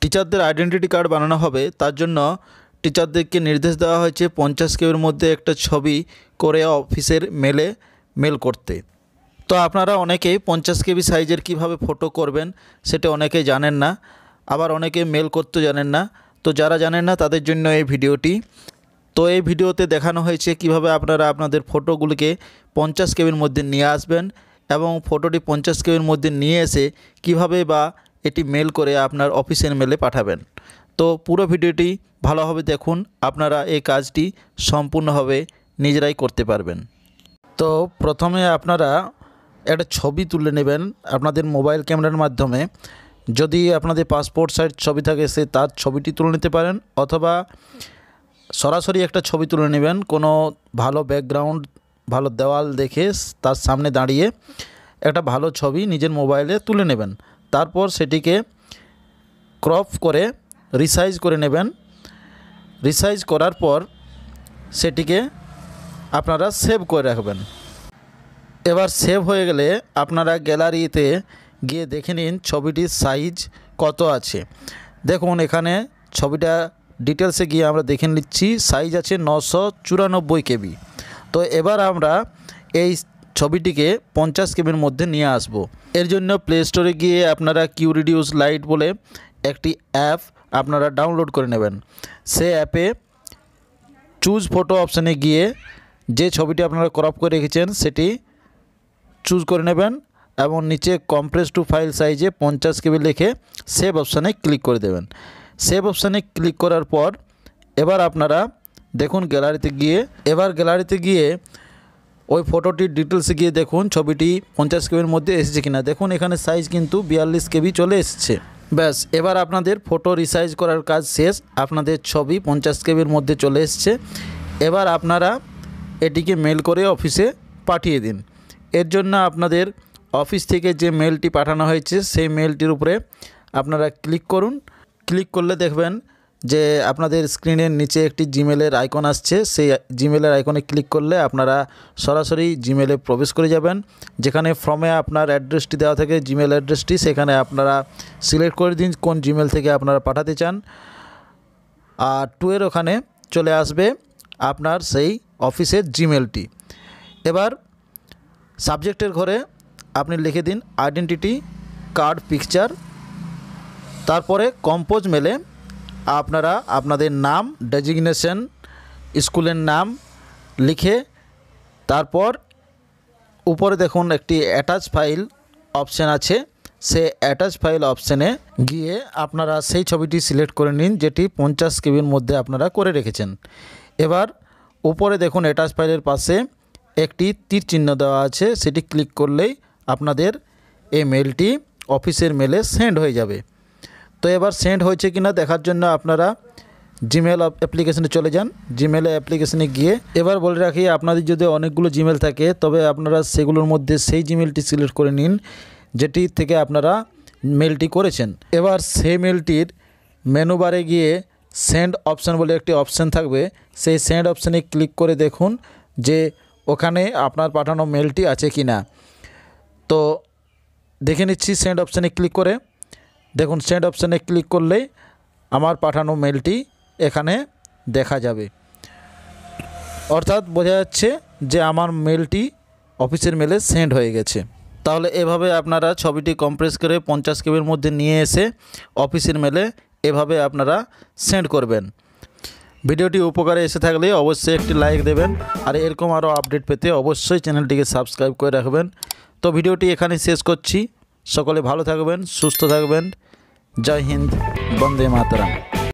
টিচারদের identity card বানানো হবে তার জন্য টিচারদেরকে নির্দেশ দেওয়া হয়েছে পঞ্চাশ কেউর মধ্যে একটা ছবি করে অফিসের মেলে মেল করতে তো আপনারা অনেকেই পঞ্চাশ কেবি সাইজের কিভাবে ফটো করবেন সেটা অনেকে জানেন না আবার অনেকে মেল করতে জানেন না তো যারা জানেন না তাদের জন্য এই ভিডিওটি তো এই ভিডিওতে দেখানো হয়েছে কিভাবে আপনারা আপনাদের ফটোগুলিকে পঞ্চাশ কেবির মধ্যে নিয়ে আসবেন এবং ফটোটি পঞ্চাশ কেবির মধ্যে নিয়ে এসে কিভাবে বা এটি মেল করে আপনার অফিসের মেলে পাঠাবেন তো পুরো ভিডিওটি ভালোভাবে দেখুন আপনারা এই কাজটি সম্পূর্ণভাবে নিজেরাই করতে পারবেন তো প্রথমে আপনারা একটা ছবি তুলে নেবেন আপনাদের মোবাইল ক্যামেরার মাধ্যমে যদি আপনাদের পাসপোর্ট সাইজ ছবি থাকে সে তার ছবিটি তুলে নিতে পারেন অথবা সরাসরি একটা ছবি তুলে নেবেন কোনো ভালো ব্যাকগ্রাউন্ড ভালো দেওয়াল দেখে তার সামনে দাঁড়িয়ে একটা ভালো ছবি নিজের মোবাইলে তুলে নেবেন তারপর সেটিকে ক্রপ করে রিসাইজ করে নেবেন রিসাইজ করার পর সেটিকে আপনারা সেভ করে রাখবেন এবার সেভ হয়ে গেলে আপনারা গ্যালারিতে গিয়ে দেখে নিন ছবিটির সাইজ কত আছে দেখুন এখানে ছবিটা ডিটেলসে গিয়ে আমরা দেখে নিচ্ছি সাইজ আছে নশো চুরানব্বই কেবি তো এবার আমরা এই ছবিটিকে পঞ্চাশ কেমের মধ্যে নিয়ে আসব এর জন্য প্লে স্টোরে গিয়ে আপনারা কিউ রিডিউস লাইট বলে একটি অ্যাপ আপনারা ডাউনলোড করে নেবেন সে অ্যাপে চুজ ফটো অপশানে গিয়ে যে ছবিটি আপনারা ক্রপ করে রেখেছেন সেটি চুজ করে নেবেন এবং নিচে কম্প্রেস টু ফাইল সাইজে পঞ্চাশ কেবি লিখে সেভ অপশানে ক্লিক করে দেবেন সেভ অপশানে ক্লিক করার পর এবার আপনারা দেখুন গ্যালারিতে গিয়ে এবার গ্যালারিতে গিয়ে ওই ফটোটির ডিটেলসে গিয়ে দেখুন ছবিটি পঞ্চাশ কেবির মধ্যে এসেছে কিনা দেখুন এখানে সাইজ কিন্তু বিয়াল্লিশ কেবি চলে এসছে ব্যাস এবার আপনাদের ফটো রিসাইজ করার কাজ শেষ আপনাদের ছবি পঞ্চাশ কেবির মধ্যে চলে এসছে এবার আপনারা এটিকে মেল করে অফিসে পাঠিয়ে দিন এর জন্য আপনাদের অফিস থেকে যে মেলটি পাঠানো হয়েছে সেই মেলটির উপরে আপনারা ক্লিক করুন ক্লিক করলে দেখবেন যে আপনাদের স্ক্রিনের নিচে একটি জিমেলের আইকন আসছে সেই জিমেলের আইকনে ক্লিক করলে আপনারা সরাসরি জিমেলে প্রবেশ করে যাবেন যেখানে ফর্মে আপনার অ্যাড্রেসটি দেওয়া থাকে জিমেল অ্যাড্রেসটি সেখানে আপনারা সিলেক্ট করে দিন কোন জিমেল থেকে আপনারা পাঠাতে চান আর টুয়ের ওখানে চলে আসবে আপনার সেই অফিসের জিমেলটি এবার সাবজেক্টের ঘরে আপনি লিখে দিন আইডেন্টিটি কার্ড পিকচার তারপরে কম্পোজ মেলে আপনারা আপনাদের নাম ডেজিগনেশন স্কুলের নাম লিখে তারপর উপরে দেখুন একটি অ্যাটাচ ফাইল অপশান আছে সে অ্যাটাচ ফাইল অপশানে গিয়ে আপনারা সেই ছবিটি সিলেক্ট করে নিন যেটি পঞ্চাশ কেবির মধ্যে আপনারা করে রেখেছেন এবার উপরে দেখুন অ্যাটাচ ফাইলের পাশে একটি তীর চিহ্ন দেওয়া আছে সেটি ক্লিক করলেই আপনাদের এই মেলটি অফিসের মেলে সেন্ড হয়ে যাবে তো এবার সেন্ড হয়েছে কিনা দেখার জন্য আপনারা জিমেল অ্যাপ্লিকেশনে চলে যান জিমেল অ্যাপ্লিকেশনে গিয়ে এবার বলে রাখি আপনাদের যদি অনেকগুলো জিমেল থাকে তবে আপনারা সেগুলোর মধ্যে সেই জিমেলটি সিলেক্ট করে নিন যেটি থেকে আপনারা মেলটি করেছেন এবার সেই মেলটির মেনুবারে গিয়ে সেন্ড অপশান বলে একটি অপশান থাকবে সেই সেন্ড অপশানে ক্লিক করে দেখুন যে ওখানে আপনার পাঠানো মেলটি আছে কি না তো দেখে নিচ্ছি সেন্ড অপশানে ক্লিক করে দেখুন সেন্ড অপশানে ক্লিক করলেই আমার পাঠানো মেলটি এখানে দেখা যাবে অর্থাৎ বোঝা যাচ্ছে যে আমার মেলটি অফিসের মেলে সেন্ড হয়ে গেছে তাহলে এভাবে আপনারা ছবিটি কম্প্রেস করে পঞ্চাশ কেবির মধ্যে নিয়ে এসে অফিসের মেলে এভাবে আপনারা সেন্ড করবেন ভিডিওটি উপকারে এসে থাকলে অবশ্যই একটি লাইক দেবেন আর এরকম আরও আপডেট পেতে অবশ্যই চ্যানেলটিকে সাবস্ক্রাইব করে রাখবেন তো ভিডিওটি এখানে শেষ করছি সকলে ভালো থাকবেন সুস্থ থাকবেন জয় হিন্দ বন্দে মাতারাম